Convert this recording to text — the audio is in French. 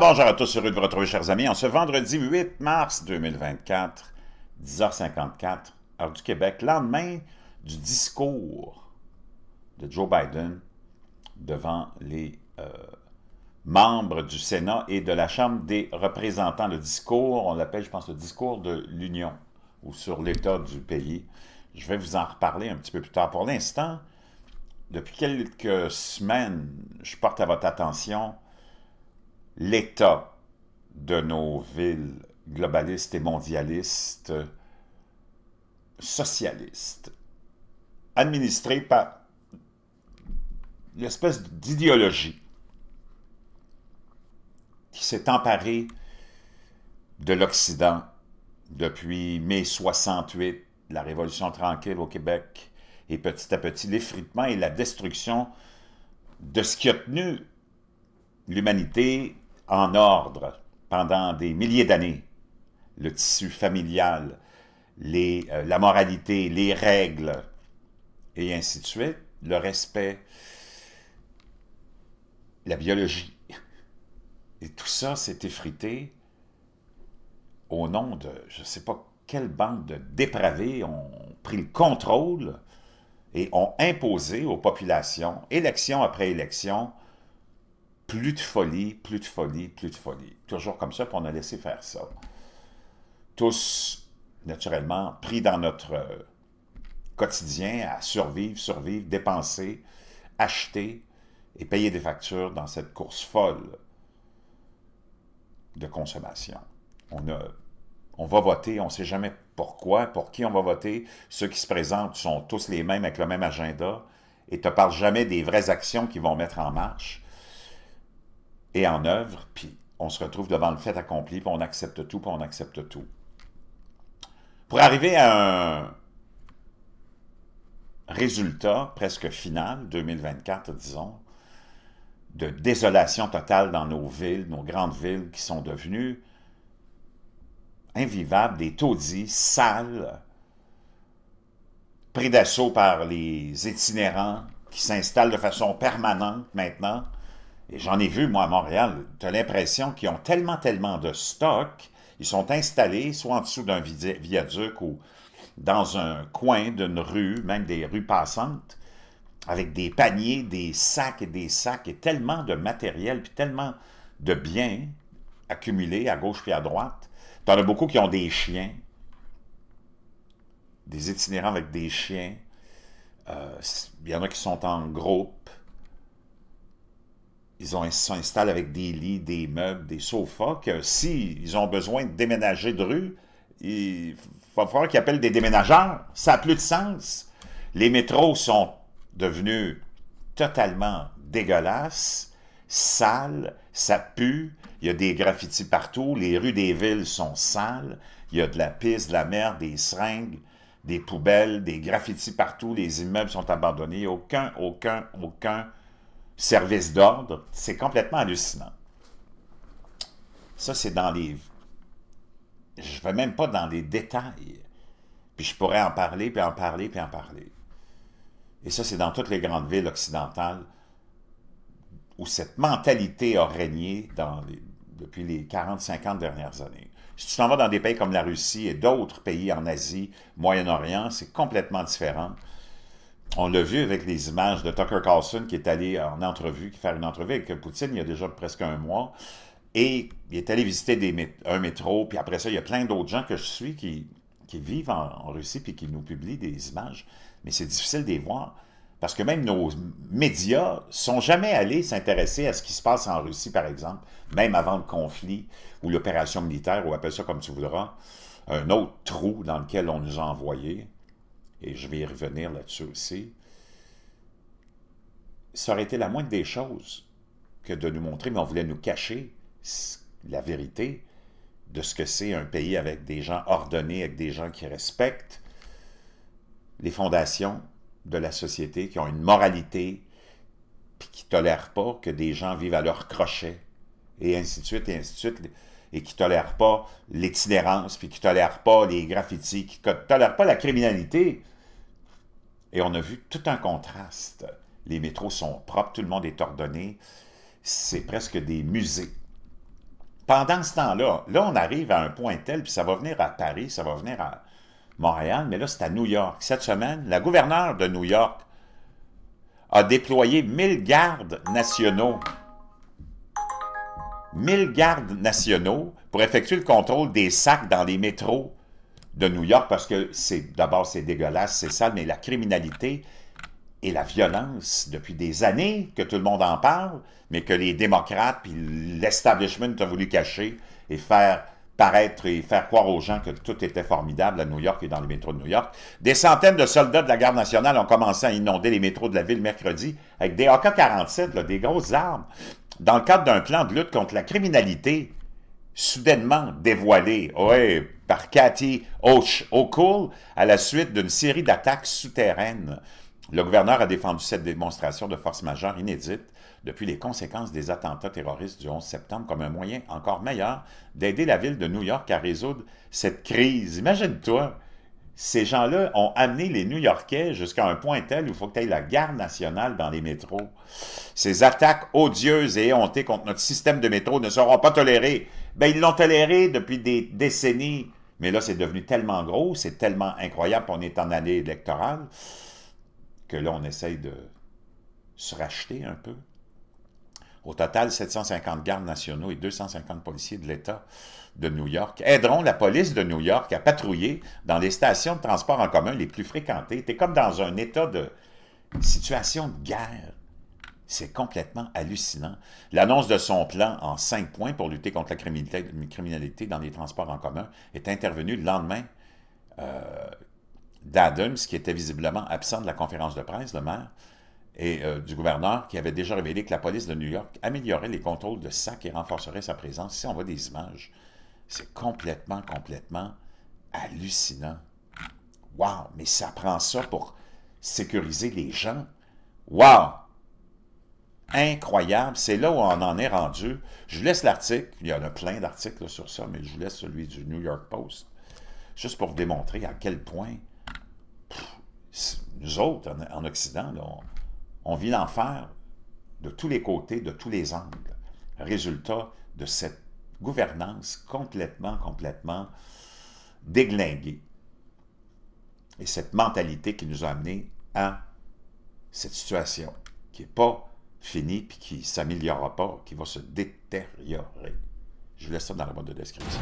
bonjour à tous, heureux de vous retrouver chers amis, en ce vendredi 8 mars 2024, 10h54, heure du Québec, lendemain du discours de Joe Biden devant les euh, membres du Sénat et de la Chambre des représentants. Le discours, on l'appelle je pense le discours de l'Union ou sur l'état du pays. Je vais vous en reparler un petit peu plus tard. Pour l'instant, depuis quelques semaines, je porte à votre attention l'état de nos villes globalistes et mondialistes, socialistes, administrées par l'espèce d'idéologie qui s'est emparée de l'Occident depuis mai 68, la Révolution tranquille au Québec, et petit à petit l'effritement et la destruction de ce qui a tenu l'humanité en ordre pendant des milliers d'années, le tissu familial, euh, la moralité, les règles, et ainsi de suite, le respect, la biologie. Et tout ça s'est effrité au nom de, je ne sais pas quelle bande de dépravés ont pris le contrôle et ont imposé aux populations, élection après élection, plus de folie, plus de folie, plus de folie. Toujours comme ça, qu'on a laissé faire ça. Tous, naturellement, pris dans notre euh, quotidien à survivre, survivre, dépenser, acheter et payer des factures dans cette course folle de consommation. On, a, on va voter, on ne sait jamais pourquoi, pour qui on va voter. Ceux qui se présentent sont tous les mêmes avec le même agenda et ne te parlent jamais des vraies actions qu'ils vont mettre en marche et en œuvre, puis on se retrouve devant le fait accompli, puis on accepte tout, puis on accepte tout. Pour arriver à un résultat presque final, 2024, disons, de désolation totale dans nos villes, nos grandes villes qui sont devenues invivables, des taudis, sales, pris d'assaut par les itinérants qui s'installent de façon permanente maintenant, et j'en ai vu, moi, à Montréal, tu as l'impression qu'ils ont tellement, tellement de stock, ils sont installés soit en dessous d'un viaduc ou dans un coin d'une rue, même des rues passantes, avec des paniers, des sacs et des sacs, et tellement de matériel, puis tellement de biens accumulés à gauche puis à droite. en as beaucoup qui ont des chiens, des itinérants avec des chiens. Euh, il y en a qui sont en groupe, ils s'installent avec des lits, des meubles, des sofas, que s'ils ils ont besoin de déménager de rue, il va falloir qu'ils appellent des déménageurs. Ça n'a plus de sens. Les métros sont devenus totalement dégueulasses, sales, ça pue, il y a des graffitis partout, les rues des villes sont sales, il y a de la piste, de la merde, des seringues, des poubelles, des graffitis partout, les immeubles sont abandonnés, aucun, aucun, aucun service d'ordre. C'est complètement hallucinant. Ça, c'est dans les... Je ne vais même pas dans les détails. Puis je pourrais en parler, puis en parler, puis en parler. Et ça, c'est dans toutes les grandes villes occidentales où cette mentalité a régné dans les... depuis les 40-50 dernières années. Si tu t'en vas dans des pays comme la Russie et d'autres pays en Asie, Moyen-Orient, c'est complètement différent. On l'a vu avec les images de Tucker Carlson qui est allé en entrevue, qui fait une entrevue avec Poutine il y a déjà presque un mois. Et il est allé visiter des, un métro, puis après ça, il y a plein d'autres gens que je suis qui, vivent en, Russie puis qui nous publient des images. Mais c'est difficile de les voir parce que même nos médias sont jamais allés s'intéresser à ce qui se passe en Russie, par exemple, même avant le conflit ou l'opération militaire, ou appelle ça comme tu voudras, un autre trou dans lequel on nous a envoyés et je vais y revenir là-dessus aussi, ça aurait été la moindre des choses que de nous montrer, mais on voulait nous cacher la vérité de ce que c'est un pays avec des gens ordonnés, avec des gens qui respectent les fondations de la société, qui ont une moralité, puis qui ne tolèrent pas que des gens vivent à leur crochet, et ainsi de suite, et ainsi de suite et qui tolèrent pas l'itinérance, puis qui tolèrent pas les graffitis, qui tolèrent pas la criminalité. Et on a vu tout un contraste. Les métros sont propres, tout le monde est ordonné. C'est presque des musées. Pendant ce temps-là, là, on arrive à un point tel, puis ça va venir à Paris, ça va venir à Montréal, mais là, c'est à New York. Cette semaine, la gouverneure de New York a déployé 1000 gardes nationaux 1000 gardes nationaux pour effectuer le contrôle des sacs dans les métros de New York parce que c'est d'abord c'est dégueulasse, c'est sale, mais la criminalité et la violence depuis des années que tout le monde en parle, mais que les démocrates puis l'establishment ont voulu cacher et faire paraître et faire croire aux gens que tout était formidable à New York et dans les métros de New York. Des centaines de soldats de la garde nationale ont commencé à inonder les métros de la ville mercredi avec des AK-47, des grosses armes dans le cadre d'un plan de lutte contre la criminalité soudainement dévoilé par Cathy O'Cool à la suite d'une série d'attaques souterraines. Le gouverneur a défendu cette démonstration de force majeure inédite depuis les conséquences des attentats terroristes du 11 septembre comme un moyen encore meilleur d'aider la ville de New York à résoudre cette crise. Imagine-toi, ces gens-là ont amené les New-Yorkais jusqu'à un point tel où il faut que tu ailles la garde nationale dans les métros. Ces attaques odieuses et éhontées contre notre système de métro ne seront pas tolérées. Bien, ils l'ont toléré depuis des décennies, mais là, c'est devenu tellement gros, c'est tellement incroyable, qu'on est en année électorale, que là, on essaye de se racheter un peu. Au total, 750 gardes nationaux et 250 policiers de l'État de New York aideront la police de New York à patrouiller dans les stations de transport en commun les plus fréquentées. C'était comme dans un état de situation de guerre. C'est complètement hallucinant. L'annonce de son plan en cinq points pour lutter contre la criminalité dans les transports en commun est intervenue le lendemain euh, d'Adams, qui était visiblement absent de la conférence de presse, le maire, et euh, du gouverneur qui avait déjà révélé que la police de New York améliorait les contrôles de sacs et renforcerait sa présence. Si on voit des images, c'est complètement, complètement hallucinant. Wow! Mais ça prend ça pour sécuriser les gens. Wow! Incroyable! C'est là où on en est rendu. Je vous laisse l'article. Il y en a plein d'articles sur ça, mais je vous laisse celui du New York Post. Juste pour vous démontrer à quel point nous autres, en, Occident, on, on vit l'enfer de tous les côtés, de tous les angles. Résultat de cette gouvernance complètement, complètement déglinguée. Et cette mentalité qui nous a amenés à cette situation qui n'est pas finie puis qui ne s'améliorera pas, qui va se détériorer. Je vous laisse ça dans la boîte de description.